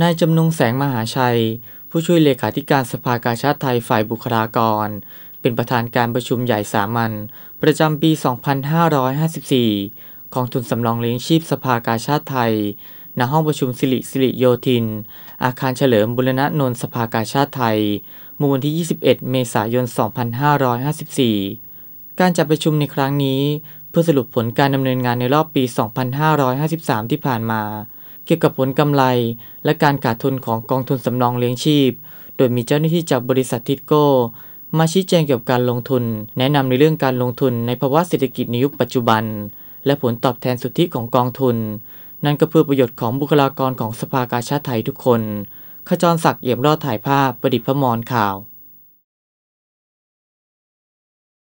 นายจำนงแสงมหาชัย ผู้ช่วยเลขาธิการสภากาชาติไทยฝ่ายบุคลากร เป็นประธานการประชุมใหญ่สามัญประจำปี 2554 ของทุนสำรองเลี้ยงชีพสภากาชาติไทยณห้องประชุมสิริสิริโยธิน อาคารเฉลิมบุรณะนนท์สภากาชาติไทยเมื่อวันที่ 21 เมษายน 2554 การจัดประชุมในครั้งนี้ เพื่อสรุปผลการดำเนินงานในรอบปี 2553 ที่ผ่านมาเกี่ยวกับผลกำไรและการขาดทุนของกองทุนสำรองเลี้ยงชีพ โดยมีเจ้าหน้าที่จากบริษัททิดโก้ มาชี้แจงเกี่ยวกับการลงทุน แนะนำในเรื่องการลงทุนในภาวะเศรษฐกิจในยุคปัจจุบัน และผลตอบแทนสุทธิของกองทุน นั่นก็เพื่อประโยชน์ของบุคลากรของสภากาชาติไทยทุกคน ขจรศักดิ์เอี่ยมรอด ถ่ายภาพประดิษฐ์พมรข่าว